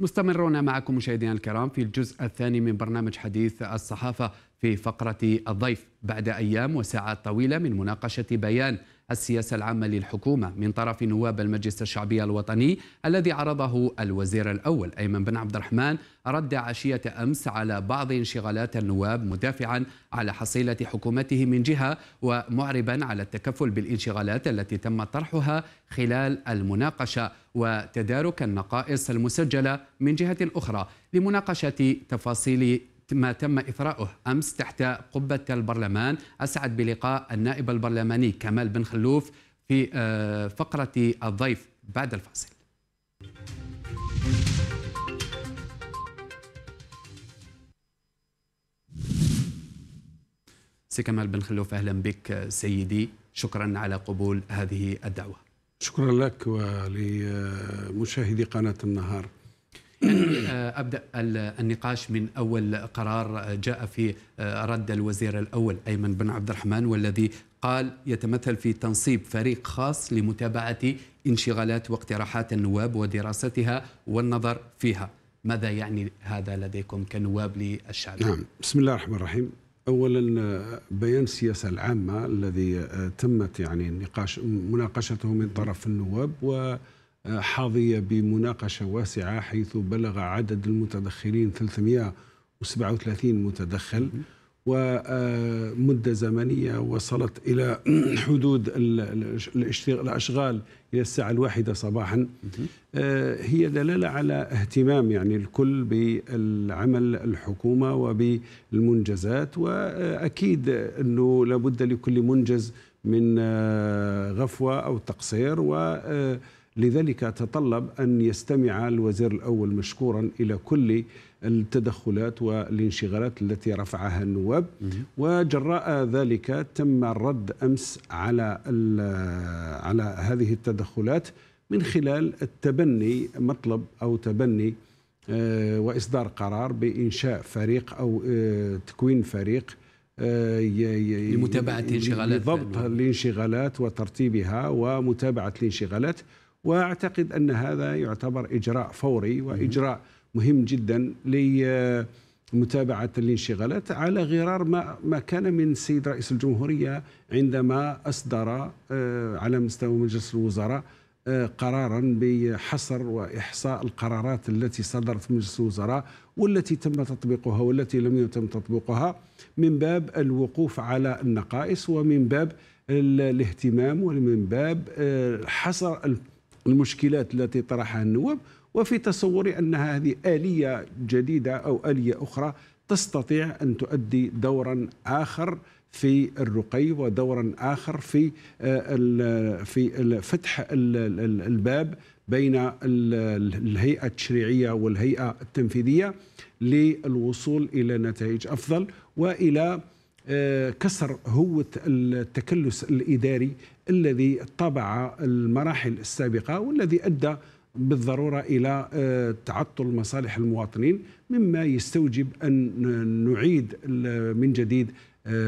مستمرون معكم مشاهدينا الكرام في الجزء الثاني من برنامج حديث الصحافة في فقرة الضيف بعد أيام وساعات طويلة من مناقشة بيان السياسة العامة للحكومة من طرف نواب المجلس الشعبي الوطني الذي عرضه الوزير الأول أيمن بن عبد الرحمن رد عشية أمس على بعض انشغالات النواب مدافعا على حصيلة حكومته من جهة ومعربا على التكفل بالانشغالات التي تم طرحها خلال المناقشة وتدارك النقائص المسجلة من جهة أخرى لمناقشة تفاصيل ما تم إثراؤه أمس تحت قبة البرلمان أسعد بلقاء النائب البرلماني كمال بن خلوف في آه، فقرة الضيف بعد الفاصل سي كمال بن خلوف أهلا بك سيدي شكرا على قبول هذه الدعوة شكرا لك ولمشاهدي قناة النهار آه، ابدا النقاش من اول قرار آه، جاء في آه، رد الوزير الاول ايمن بن عبد الرحمن والذي قال يتمثل في تنصيب فريق خاص لمتابعه انشغالات واقتراحات النواب ودراستها والنظر فيها ماذا يعني هذا لديكم كنواب للشعب نعم بسم الله الرحمن الرحيم اولا بيان السياسه العامه الذي تمت يعني النقاش مناقشته من طرف النواب و حظي بمناقشة واسعة حيث بلغ عدد المتدخلين 337 متدخل ومدة آه، زمنية وصلت إلى حدود الأشغال إلى الساعة الواحدة صباحا آه، هي دلالة على اهتمام يعني الكل بالعمل الحكومة وبالمنجزات وأكيد أنه لابد لكل منجز من آه، غفوة أو تقصير و لذلك أتطلب أن يستمع الوزير الأول مشكورا إلى كل التدخلات والانشغالات التي رفعها النواب وجراء ذلك تم الرد أمس على, على هذه التدخلات من خلال التبني مطلب أو تبني آه، وإصدار قرار بإنشاء فريق أو آه، تكوين فريق آه، لمتابعة الانشغالات لضبط الانشغالات وترتيبها ومتابعة الانشغالات واعتقد ان هذا يعتبر اجراء فوري واجراء مهم جدا لمتابعه الانشغالات على غرار ما ما كان من السيد رئيس الجمهوريه عندما اصدر آه، على مستوى مجلس الوزراء آه، قرارا بحصر واحصاء القرارات التي صدرت من مجلس الوزراء والتي تم تطبيقها والتي لم يتم تطبيقها من باب الوقوف على النقائص ومن باب الاهتمام ومن باب آه، حصر المشكلات التي طرحها النواب وفي تصوري أن هذه آلية جديدة أو آلية أخرى تستطيع أن تؤدي دورا آخر في الرقي ودورا آخر في آه، في فتح الباب بين الهيئة التشريعية والهيئة التنفيذية للوصول إلى نتائج أفضل وإلى آه، كسر هوة التكلس الإداري الذي طبع المراحل السابقة والذي أدى بالضرورة إلى آه، تعطل مصالح المواطنين مما يستوجب أن نعيد من جديد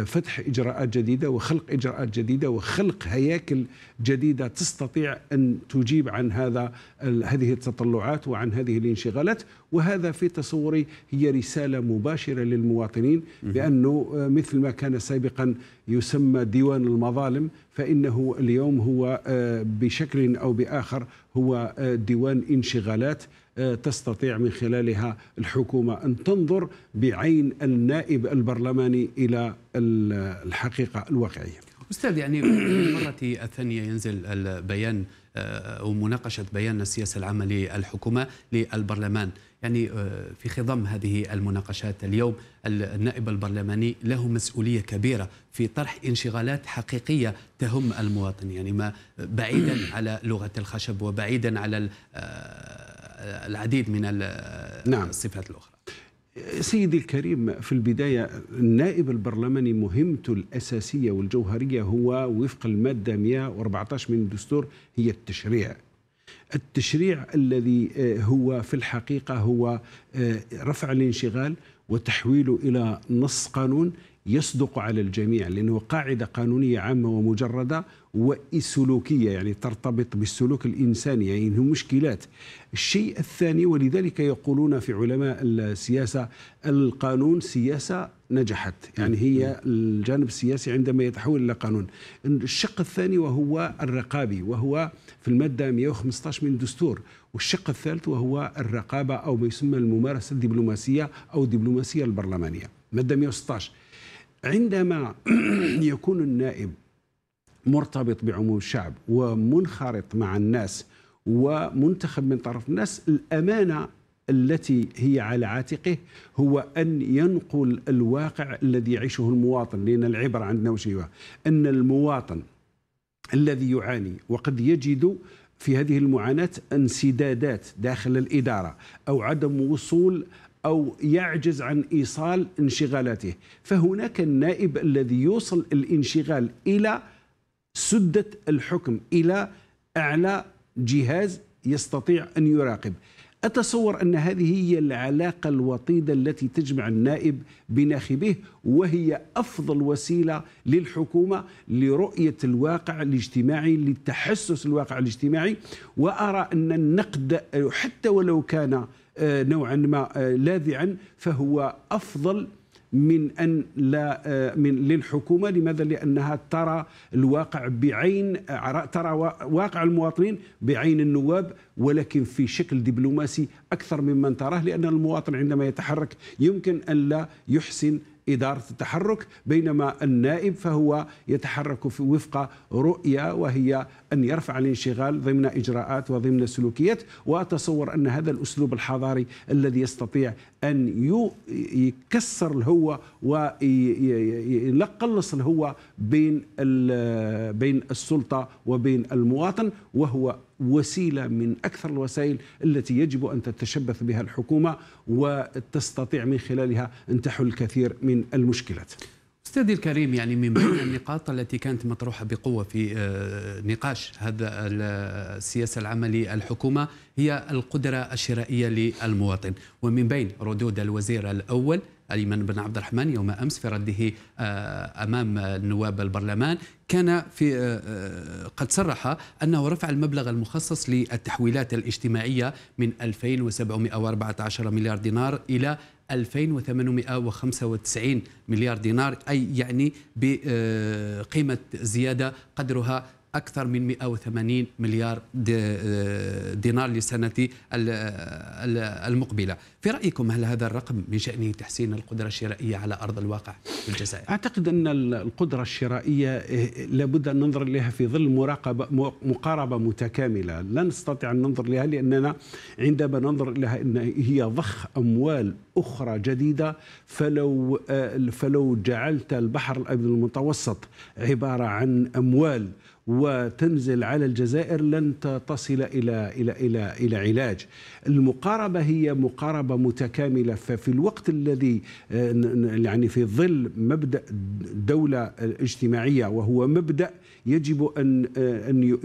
فتح اجراءات جديده وخلق اجراءات جديده وخلق هياكل جديده تستطيع ان تجيب عن هذا هذه التطلعات وعن هذه الانشغالات وهذا في تصوري هي رساله مباشره للمواطنين بانه آه، مثل ما كان سابقا يسمى ديوان المظالم فانه اليوم هو آه، بشكل او باخر هو آه، ديوان انشغالات آه، تستطيع من خلالها الحكومة أن تنظر بعين النائب البرلماني إلى الحقيقة الواقعية أستاذ يعني المرة الثانية ينزل البيان آه، او مناقشه بيان السياسة العامة للحكومة للبرلمان يعني آه، في خضم هذه المناقشات اليوم النائب البرلماني له مسؤولية كبيرة في طرح انشغالات حقيقية تهم المواطن يعني ما بعيدا على لغة الخشب وبعيدا على العديد من نعم. الصفات الأخرى سيدي الكريم في البداية النائب البرلماني مهمته الأساسية والجوهرية هو وفق المادة 114 من الدستور هي التشريع التشريع الذي آه، هو في الحقيقة هو آه، رفع الانشغال وتحويله إلى نص قانون يصدق على الجميع لأنه قاعدة قانونية عامة ومجردة وسلوكية يعني ترتبط بالسلوك الإنساني يعني مشكلات الشيء الثاني ولذلك يقولون في علماء السياسة القانون سياسة نجحت يعني هي الجانب السياسي عندما يتحول إلى قانون الشق الثاني وهو الرقابي وهو في المادة 115 من الدستور والشق الثالث وهو الرقابة أو ما يسمى الممارسة الدبلوماسية أو الدبلوماسية البرلمانية مادة 116 عندما يكون النائب مرتبط بعموم الشعب ومنخرط مع الناس ومنتخب من طرف الناس الامانه التي هي على عاتقه هو أن ينقل الواقع الذي يعيشه المواطن لأن العبرة عندنا وش هي أن المواطن الذي يعاني وقد يجد في هذه المعاناة انسدادات داخل الإدارة أو عدم وصول أو يعجز عن إيصال انشغالاته فهناك النائب الذي يوصل الانشغال إلى سدة الحكم إلى أعلى جهاز يستطيع أن يراقب أتصور أن هذه هي العلاقة الوطيدة التي تجمع النائب بناخبه وهي أفضل وسيلة للحكومة لرؤية الواقع الاجتماعي لتحسس الواقع الاجتماعي وأرى أن النقد حتى ولو كان آه، نوعا ما آه، لاذعا فهو افضل من ان لا آه، من للحكومه لماذا لانها ترى الواقع بعين ترى واقع المواطنين بعين النواب ولكن في شكل دبلوماسي اكثر ممن تراه لان المواطن عندما يتحرك يمكن ان لا يحسن إدارة التحرك بينما النائب فهو يتحرك في وفق رؤية وهي أن يرفع الانشغال ضمن إجراءات وضمن سلوكيات وأتصور أن هذا الأسلوب الحضاري الذي يستطيع ان يكسر الهوه ويقلص الهوه بين بين السلطه وبين المواطن وهو وسيله من اكثر الوسائل التي يجب ان تتشبث بها الحكومه وتستطيع من خلالها ان تحل الكثير من المشكلات استاذي الكريم يعني من بين النقاط التي كانت مطروحه بقوه في آه، نقاش هذا السياسه العامه الحكومه هي القدره الشرائيه للمواطن ومن بين ردود الوزير الاول الإيمان بن عبد الرحمن يوم أمس في رده آه، أمام نواب البرلمان كان في آه، آه، قد صرح أنه رفع المبلغ المخصص للتحويلات الاجتماعية من 2714 مليار دينار إلى 2895 مليار دينار أي يعني بقيمة زيادة قدرها أكثر من 180 مليار دينار لسنة المقبلة في رأيكم هل هذا الرقم من شأنه تحسين القدرة الشرائية على أرض الواقع في الجزائر؟ أعتقد أن القدرة الشرائية إيه، لابد أن ننظر إليها في ظل مراقبة مقاربة متكاملة لا نستطيع أن ننظر لها لأننا عندما ننظر لها أن هي ضخ أموال أخرى جديدة فلو آه، فلو جعلت البحر الأبيض المتوسط عبارة عن أموال وتنزل على الجزائر لن تصل إلى, إلى, إلى, إلى علاج المقاربة هي مقاربة متكاملة ففي الوقت الذي آه، يعني في ظل مبدأ الدولة الاجتماعية وهو مبدأ يجب أن, آه، أن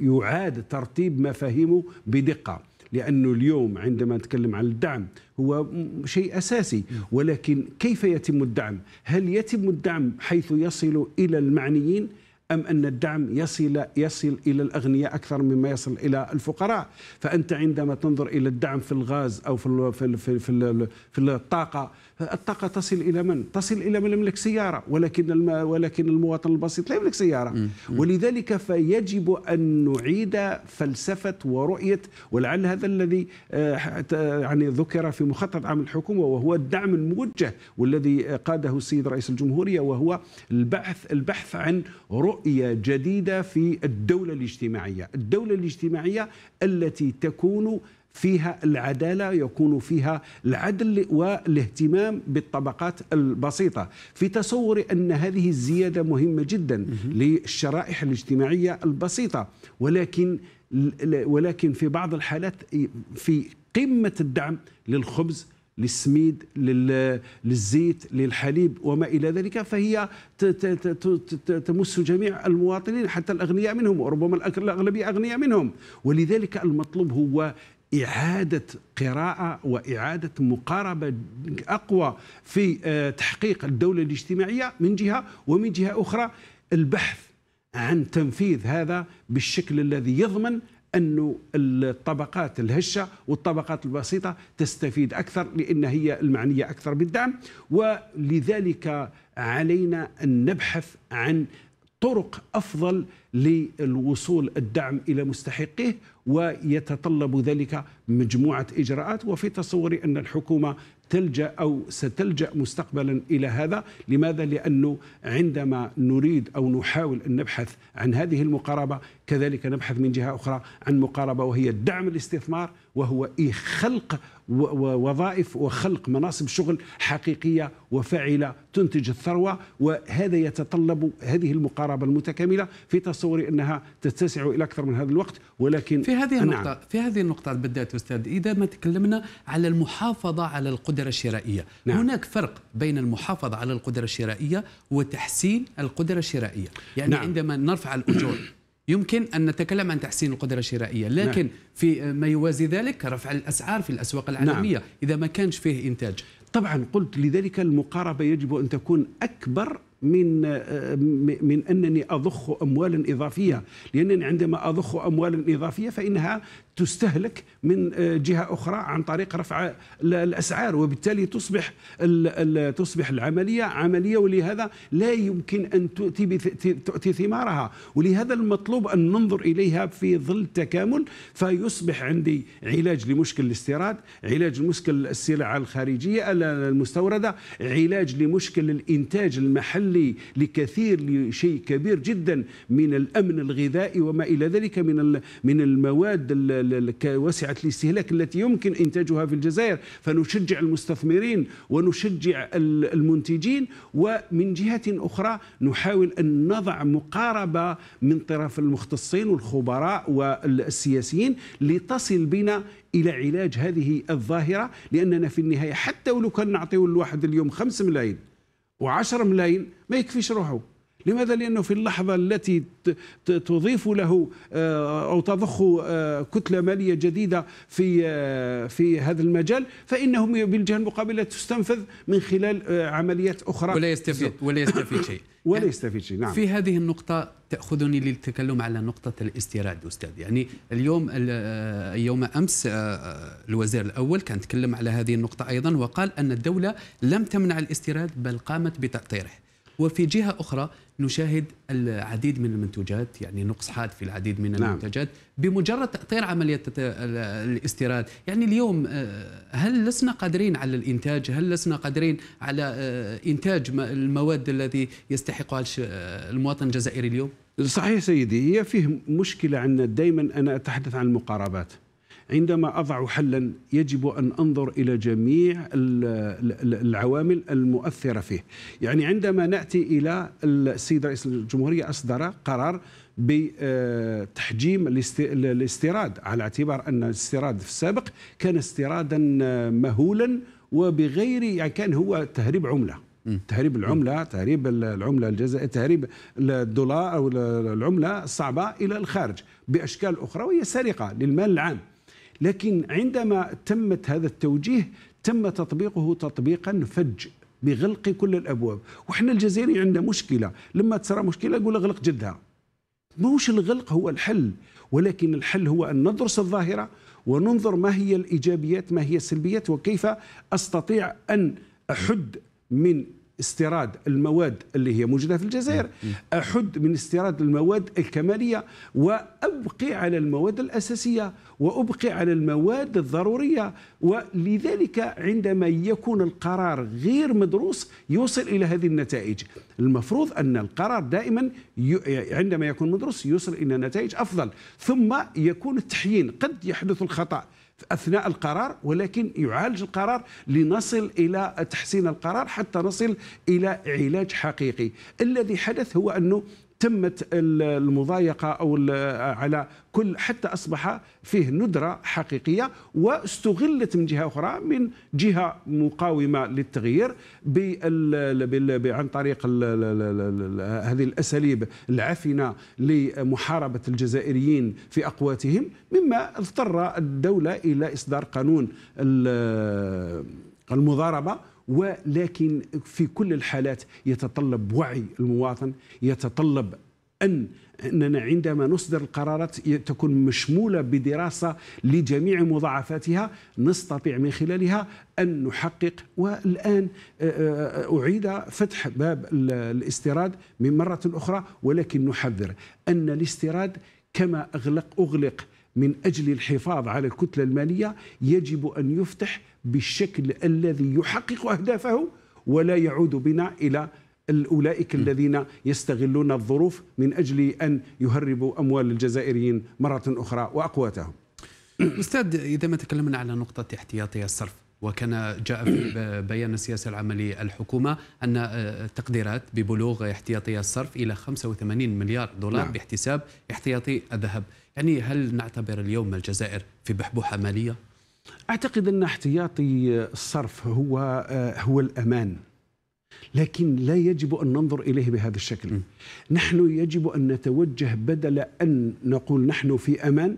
يعاد ترتيب مفاهيمه بدقة لأنه اليوم عندما نتكلم عن الدعم هو شيء أساسي ولكن كيف يتم الدعم؟ هل يتم الدعم حيث يصل إلى المعنيين؟ أم أن الدعم يصل يصل إلى الأغنياء أكثر مما يصل إلى الفقراء فأنت عندما تنظر إلى الدعم في الغاز أو في في في, في الطاقة الطاقه تصل الى من؟ تصل الى من يملك سياره ولكن الم... ولكن المواطن البسيط لا يملك سياره مم. ولذلك فيجب ان نعيد فلسفه ورؤيه ولعل هذا الذي آه، يعني ذكر في مخطط عام الحكومه وهو الدعم الموجه والذي قاده السيد رئيس الجمهوريه وهو البحث البحث عن رؤيه جديده في الدوله الاجتماعيه، الدوله الاجتماعيه التي تكون فيها العدالة يكون فيها العدل والاهتمام بالطبقات البسيطة في تصوري أن هذه الزيادة مهمة جدا للشرائح الاجتماعية البسيطة ولكن ولكن في بعض الحالات في قمة الدعم للخبز للسميد للزيت للحليب وما إلى ذلك فهي تمس جميع المواطنين حتى الأغنياء منهم وربما الأغلبية أغنياء منهم ولذلك المطلوب هو إعادة قراءة وإعادة مقاربة أقوى في آه، تحقيق الدولة الاجتماعية من جهة ومن جهة أخرى البحث عن تنفيذ هذا بالشكل الذي يضمن أن الطبقات الهشة والطبقات البسيطة تستفيد أكثر لأن هي المعنية أكثر بالدعم ولذلك علينا أن نبحث عن طرق افضل للوصول الدعم الى مستحقيه ويتطلب ذلك مجموعه اجراءات وفي تصوري ان الحكومه تلجا او ستلجا مستقبلا الى هذا، لماذا؟ لانه عندما نريد او نحاول ان نبحث عن هذه المقاربه كذلك نبحث من جهه اخرى عن مقاربه وهي دعم الاستثمار وهو خلق ووظائف وخلق مناصب شغل حقيقيه وفاعله تنتج الثروه وهذا يتطلب هذه المقاربه المتكامله في تصوري انها تتسع الى اكثر من هذا الوقت ولكن في هذه نعم. النقطه نعم. في هذه النقطه بالذات استاذ اذا ما تكلمنا على المحافظه على القدره الشرائيه نعم. هناك فرق بين المحافظه على القدره الشرائيه وتحسين القدره الشرائيه يعني نعم. عندما نرفع الاجور يمكن أن نتكلم عن تحسين القدرة الشرائية نعم. لكن نعم. في ما يوازي ذلك رفع الأسعار في الأسواق نعم. العالمية نعم. إذا ما كانش فيه إنتاج طبعا قلت لذلك المقاربة يجب أن تكون أكبر من آه، من انني اضخ اموالا اضافيه نعم. لانني عندما اضخ اموالا اضافيه فانها تستهلك من آه، جهه اخرى عن طريق رفع الاسعار وبالتالي تصبح تصبح العمليه عمليه ولهذا لا يمكن ان تؤتي ثمارها ولهذا المطلوب ان ننظر اليها في ظل التكامل فيصبح عندي علاج لمشكل الاستيراد علاج لمشكل السلع الخارجيه المستورده علاج لمشكل الانتاج المحلي لكثير لشيء كبير جدا من الامن الغذائي وما الى ذلك من من المواد وسعة الاستهلاك التي يمكن إنتاجها في الجزائر فنشجع المستثمرين ونشجع المنتجين ومن جهة أخرى نحاول أن نضع مقاربة من طرف المختصين والخبراء والسياسيين لتصل بنا الى علاج هذه الظاهره لاننا في النهايه حتى ولو كان نعطيه الواحد اليوم 5 ملايين و10 ملايين ما يكفيش روحه لماذا؟ لأنه في اللحظة التي تضيف له آه، أو تضخ آه، كتلة مالية جديدة في آه، في هذا المجال فإنهم بالجهة المقابلة تستنفذ من خلال عمليات أخرى ولا يستفيد ولا يستفيد شيء ولا يستفيد شيء نعم في هذه النقطة تأخذني للتكلم على نقطة الاستيراد أستاذ يعني اليوم يوم أمس الوزير الأول كان تكلم على هذه النقطة أيضا وقال أن الدولة لم تمنع الاستيراد بل قامت بتأطيره وفي جهة أخرى نشاهد العديد من المنتوجات يعني نقص حاد في العديد من نعم. المنتجات بمجرد تأطير عملية الاستيراد يعني اليوم آه، هل لسنا قادرين على الإنتاج هل لسنا قادرين على آه، إنتاج المواد التي يستحقها آه، المواطن الجزائري اليوم صحيح سيدي هي فيه مشكلة عندنا دائما أنا أتحدث عن المقاربات عندما أضع حلا يجب أن أنظر إلى جميع العوامل المؤثرة فيه يعني عندما نأتي إلى السيد رئيس الجمهورية أصدر قرار بتحجيم الاستيراد على اعتبار أن الاستيراد في السابق كان استيرادا مهولا وبغير يعني كان هو تهريب عمله تهريب العمله تهريب العمله الجزائريه تهريب الدولار او العمله الصعبه الى الخارج باشكال اخرى وهي سرقه للمال العام لكن عندما تمت هذا التوجيه تم تطبيقه تطبيقا فج بغلق كل الابواب وحنا الجزائري عندنا مشكله لما تصرى مشكله يقول اغلق جدها ماهوش الغلق هو الحل ولكن الحل هو ان ندرس الظاهره وننظر ما هي الايجابيات ما هي السلبيات وكيف استطيع ان احد من استيراد المواد اللي هي موجوده في الجزائر احد من استيراد المواد الكماليه وابقي على المواد الاساسيه وابقي على المواد الضروريه ولذلك عندما يكون القرار غير مدروس يوصل الى هذه النتائج المفروض ان القرار دائما عندما يكون مدروس يوصل الى نتائج افضل ثم يكون التحيين قد يحدث الخطا اثناء القرار ولكن يعالج القرار لنصل الى تحسين القرار حتى نصل الى علاج حقيقي الذي حدث هو انه تمت المضايقه او على كل حتى اصبح فيه ندره حقيقيه واستغلت من جهه اخرى من جهه مقاومه للتغيير عن طريق هذه الاساليب العفنه لمحاربه الجزائريين في اقواتهم مما اضطر الدوله الى اصدار قانون المضاربه ولكن في كل الحالات يتطلب وعي المواطن يتطلب أن أننا عندما نصدر القرارات تكون مشمولة بدراسة لجميع مضاعفاتها نستطيع من خلالها أن نحقق والآن آه، آه، أعيد فتح باب الاستيراد من مرة أخرى ولكن نحذر أن الاستيراد كما أغلق أغلق من أجل الحفاظ على الكتلة المالية يجب أن يفتح بالشكل الذي يحقق أهدافه ولا يعود بنا إلى أولئك الذين يستغلون الظروف من أجل أن يهربوا أموال الجزائريين مرة أخرى وأقواتهم أستاذ إذا ما تكلمنا على نقطة احتياطي الصرف وكان جاء في بيان السياسة العامة للحكومة أن آه، التقديرات ببلوغ احتياطي الصرف إلى 85 مليار دولار نعم. باحتساب احتياطي الذهب يعني هل نعتبر اليوم الجزائر في بحبوحة مالية؟ أعتقد أن احتياطي الصرف هو آه، هو الأمان لكن لا يجب أن ننظر إليه بهذا الشكل م. نحن يجب أن نتوجه بدل أن نقول نحن في أمان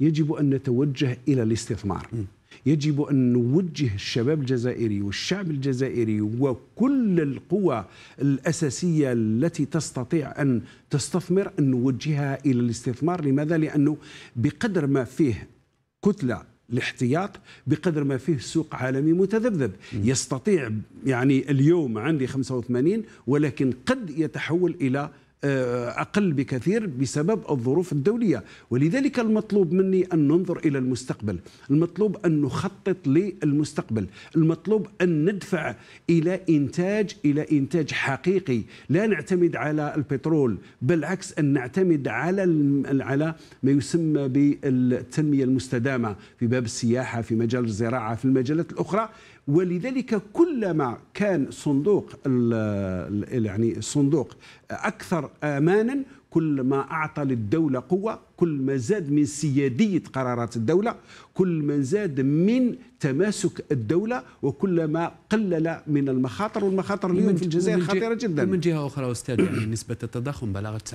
يجب أن نتوجه إلى الاستثمار م. يجب أن نوجه الشباب الجزائري والشعب الجزائري وكل القوى الأساسية التي تستطيع أن تستثمر أن نوجهها إلى الاستثمار لماذا؟ لأنه بقدر ما فيه كتلة الاحتياط بقدر ما فيه سوق عالمي متذبذب يستطيع يعني اليوم عندي 85 ولكن قد يتحول إلى آه، أقل بكثير بسبب الظروف الدولية ولذلك المطلوب مني أن ننظر إلى المستقبل المطلوب أن نخطط للمستقبل المطلوب أن ندفع إلى إنتاج إلى إنتاج حقيقي لا نعتمد على البترول بالعكس أن نعتمد على على ما يسمى بالتنمية المستدامة في باب السياحة في مجال الزراعة في المجالات الأخرى ولذلك كلما كان صندوق يعني صندوق اكثر امانا كلما اعطى للدوله قوه كل ما زاد من سيادية قرارات الدولة كل ما زاد من تماسك الدولة وكلما قلل من المخاطر والمخاطر اليوم في الجزائر خطيرة جدا ومن جهة أخرى أستاذ يعني نسبة التضخم بلغت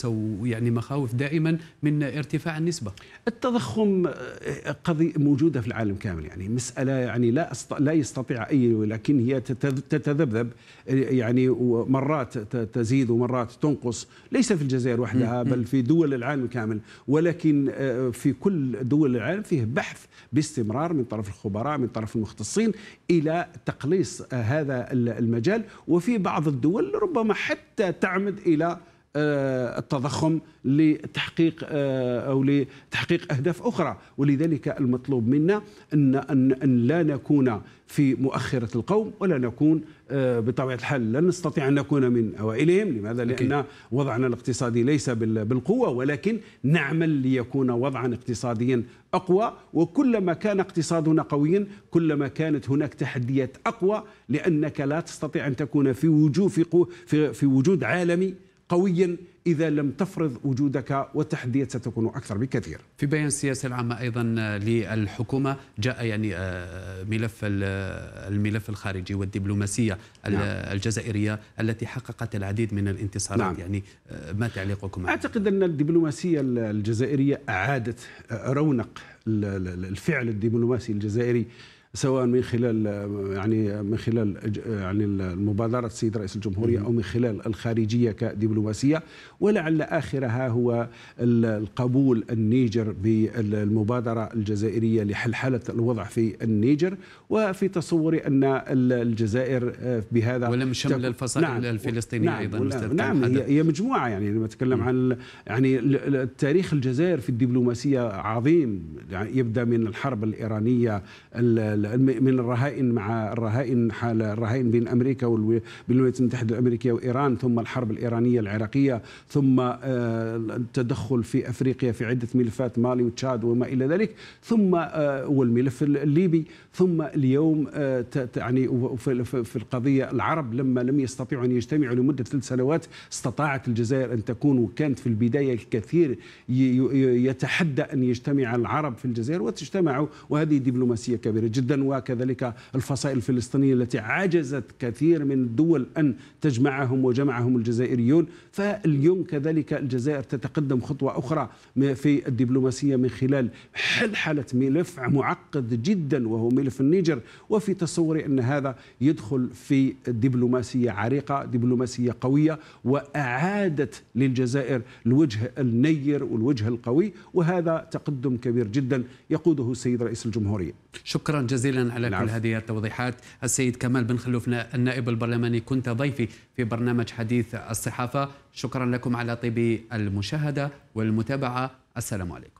9.5 ويعني مخاوف دائما من ارتفاع النسبة التضخم آه، قضية موجودة في العالم كامل يعني مسألة يعني لا لا يستطيع أي ولكن هي تتذبذب آه، يعني مرات تزيد ومرات تنقص ليس في الجزائر وحدها بل في دول العالم كامل بالكامل ولكن آه، في كل دول العالم فيه بحث باستمرار من طرف الخبراء من طرف المختصين إلى تقليص آه، هذا المجال وفي بعض الدول ربما حتى تعمد إلى آه، التضخم لتحقيق آه، او لتحقيق اهداف اخرى ولذلك المطلوب منا ان ان, أن لا نكون في مؤخره القوم ولا نكون آه، بطبيعه الحال لن نستطيع ان نكون من اوائلهم لماذا لان وضعنا الاقتصادي ليس بالقوه ولكن نعمل ليكون وضعا اقتصاديا اقوى وكلما كان اقتصادنا قويا كلما كانت هناك تحديات اقوى لانك لا تستطيع ان تكون في وجود في, في وجود عالمي قويا إذا لم تفرض وجودك والتحديات ستكون أكثر بكثير في بيان السياسة العامة أيضا للحكومة جاء يعني آه، ملف آه، الملف الخارجي والدبلوماسية نعم. آه، الجزائرية التي حققت العديد من الانتصارات نعم. يعني ما تعليقكم أعتقد أن الدبلوماسية الجزائرية أعادت رونق الفعل الدبلوماسي الجزائري سواء من خلال يعني من خلال يعني المبادره السيد رئيس الجمهوريه او من خلال الخارجيه كدبلوماسيه ولعل اخرها هو القبول النيجر بالمبادره الجزائريه لحل حاله الوضع في النيجر وفي تصوري ان الجزائر آه، بهذا ولم شمل الفصائل نعم الفلسطينيه نعم ايضا نعم, نعم هي مجموعه يعني لما نتكلم عن يعني تاريخ الجزائر في الدبلوماسيه عظيم يعني يبدا من الحرب الايرانيه من الرهائن مع الرهائن حال الرهائن بين امريكا والولايات المتحده الامريكيه وايران ثم الحرب الايرانيه العراقيه ثم آه، التدخل في افريقيا في عده ملفات مالي وتشاد وما الى ذلك ثم آه، والملف الليبي ثم اليوم آه، يعني في القضيه العرب لما لم يستطيعوا ان يجتمعوا لمده ثلاث سنوات استطاعت الجزائر ان تكون وكانت في البدايه الكثير يتحدى ان يجتمع العرب في الجزائر وتجتمعوا وهذه دبلوماسيه كبيره جدا وكذلك الفصائل الفلسطينية التي عجزت كثير من الدول أن تجمعهم وجمعهم الجزائريون فاليوم كذلك الجزائر تتقدم خطوة أخرى في الدبلوماسية من خلال حل حالة ملف معقد جدا وهو ملف النيجر وفي تصوري أن هذا يدخل في دبلوماسية عريقة دبلوماسية قوية وأعادت للجزائر الوجه النير والوجه القوي وهذا تقدم كبير جدا يقوده السيد رئيس الجمهورية شكرا جزيلا جزيلا على العفو. كل نعم. هذه التوضيحات السيد كمال بن خلوف النائب البرلماني كنت ضيفي في برنامج حديث الصحافة شكرا لكم على طيب المشاهدة والمتابعة السلام عليكم